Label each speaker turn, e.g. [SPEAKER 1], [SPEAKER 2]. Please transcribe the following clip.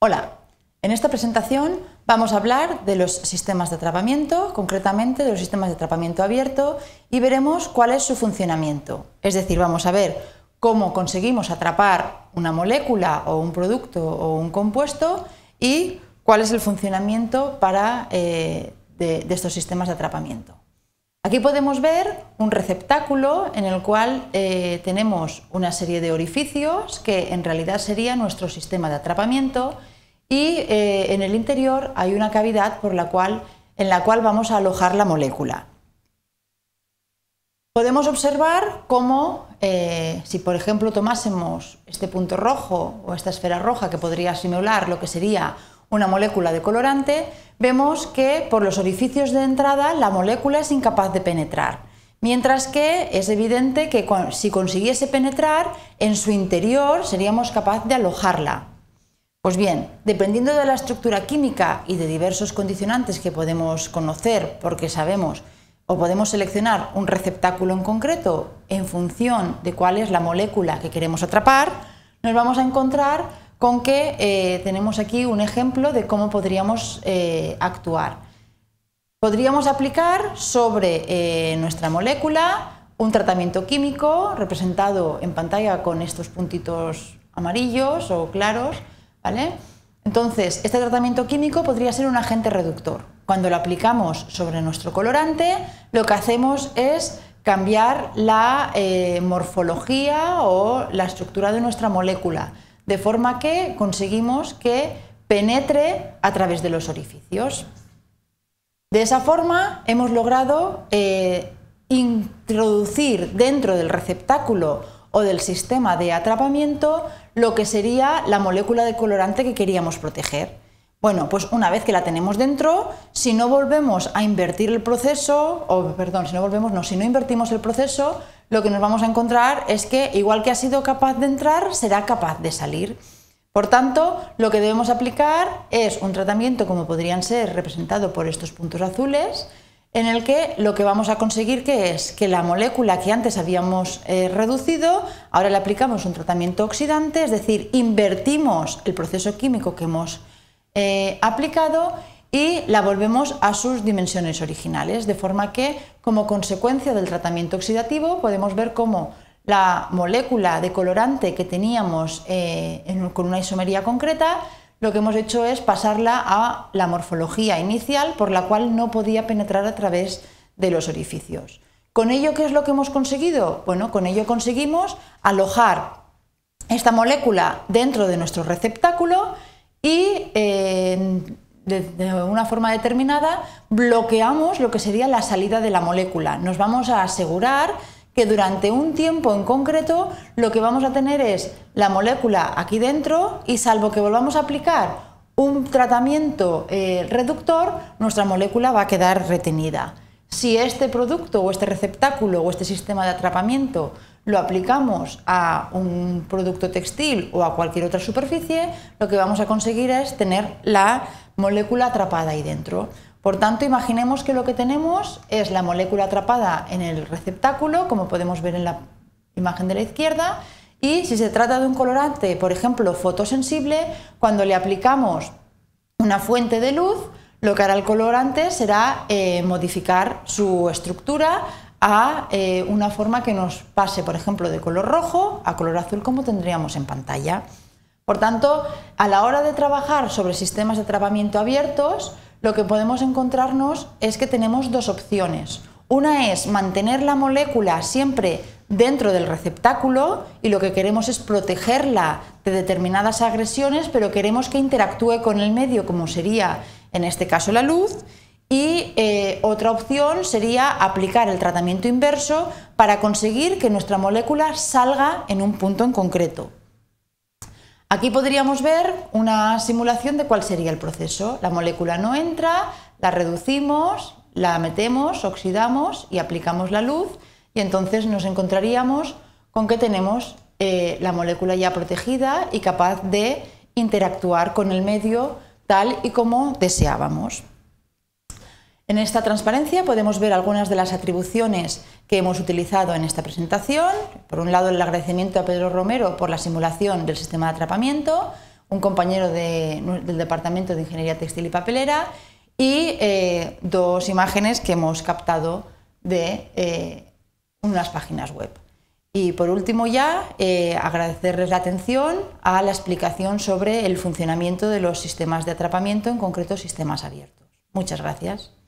[SPEAKER 1] Hola, en esta presentación vamos a hablar de los sistemas de atrapamiento, concretamente de los sistemas de atrapamiento abierto y veremos cuál es su funcionamiento. Es decir, vamos a ver cómo conseguimos atrapar una molécula o un producto o un compuesto y cuál es el funcionamiento eh, de estos sistemas de atrapamiento. Aquí podemos ver un receptáculo en el cual eh, tenemos una serie de orificios que en realidad sería nuestro sistema de atrapamiento y eh, en el interior hay una cavidad por la cual, en la cual vamos a alojar la molécula. Podemos observar cómo eh, si por ejemplo tomásemos este punto rojo o esta esfera roja que podría simular lo que sería una molécula de colorante, vemos que por los orificios de entrada la molécula es incapaz de penetrar, mientras que es evidente que si consiguiese penetrar, en su interior seríamos capaces de alojarla. Pues bien, dependiendo de la estructura química y de diversos condicionantes que podemos conocer, porque sabemos o podemos seleccionar un receptáculo en concreto en función de cuál es la molécula que queremos atrapar, nos vamos a encontrar con que eh, tenemos aquí un ejemplo de cómo podríamos eh, actuar. Podríamos aplicar sobre eh, nuestra molécula un tratamiento químico representado en pantalla con estos puntitos amarillos o claros, Entonces, este tratamiento químico podría ser un agente reductor. Cuando lo aplicamos sobre nuestro colorante, lo que hacemos es cambiar la morfología o la estructura de nuestra molécula de forma que conseguimos que penetre a través de los orificios. De esa forma hemos logrado eh, introducir dentro del receptáculo o del sistema de atrapamiento lo que sería la molécula de colorante que queríamos proteger. Bueno, pues una vez que la tenemos dentro, si no volvemos a invertir el proceso, o perdón, si no volvemos, no, si no invertimos el proceso, lo que nos vamos a encontrar es que igual que ha sido capaz de entrar, será capaz de salir. Por tanto, lo que debemos aplicar es un tratamiento como podrían ser representado por estos puntos azules, en el que lo que vamos a conseguir que es que la molécula que antes habíamos eh, reducido, ahora le aplicamos un tratamiento oxidante, es decir, invertimos el proceso químico que hemos eh, aplicado y la volvemos a sus dimensiones originales, de forma que como consecuencia del tratamiento oxidativo podemos ver cómo la molécula de colorante que teníamos eh, con una isomería concreta, lo que hemos hecho es pasarla a la morfología inicial por la cual no podía penetrar a través de los orificios. ¿Con ello qué es lo que hemos conseguido? Bueno, con ello conseguimos alojar esta molécula dentro de nuestro receptáculo de, una forma determinada, bloqueamos lo que sería la salida de la molécula. Nos vamos a asegurar que durante un tiempo en concreto lo que vamos a tener es la molécula aquí dentro y salvo que volvamos a aplicar un tratamiento eh, reductor, nuestra molécula va a quedar retenida. Si este producto o este receptáculo o este sistema de atrapamiento lo aplicamos a un producto textil o a cualquier otra superficie, lo que vamos a conseguir es tener la molécula atrapada ahí dentro. Por tanto, imaginemos que lo que tenemos es la molécula atrapada en el receptáculo, como podemos ver en la imagen de la izquierda, y si se trata de un colorante, por ejemplo, fotosensible, cuando le aplicamos una fuente de luz, lo que hará el colorante será eh, modificar su estructura a eh, una forma que nos pase, por ejemplo, de color rojo a color azul como tendríamos en pantalla. Por tanto, a la hora de trabajar sobre sistemas de tratamiento abiertos, lo que podemos encontrarnos es que tenemos dos opciones. Una es mantener la molécula siempre dentro del receptáculo y lo que queremos es protegerla de determinadas agresiones, pero queremos que interactúe con el medio, como sería en este caso la luz, y eh, otra opción sería aplicar el tratamiento inverso para conseguir que nuestra molécula salga en un punto en concreto. Aquí podríamos ver una simulación de cuál sería el proceso. La molécula no entra, la reducimos, la metemos, oxidamos y aplicamos la luz y entonces nos encontraríamos con que tenemos eh, la molécula ya protegida y capaz de interactuar con el medio tal y como deseábamos. En esta transparencia podemos ver algunas de las atribuciones que hemos utilizado en esta presentación. Por un lado, el agradecimiento a Pedro Romero por la simulación del sistema de atrapamiento, un compañero del Departamento de Ingeniería Textil y Papelera y eh, dos imágenes que hemos captado de eh, unas páginas web. Y por último ya, eh, agradecerles la atención a la explicación sobre el funcionamiento de los sistemas de atrapamiento, en concreto sistemas abiertos. Muchas gracias.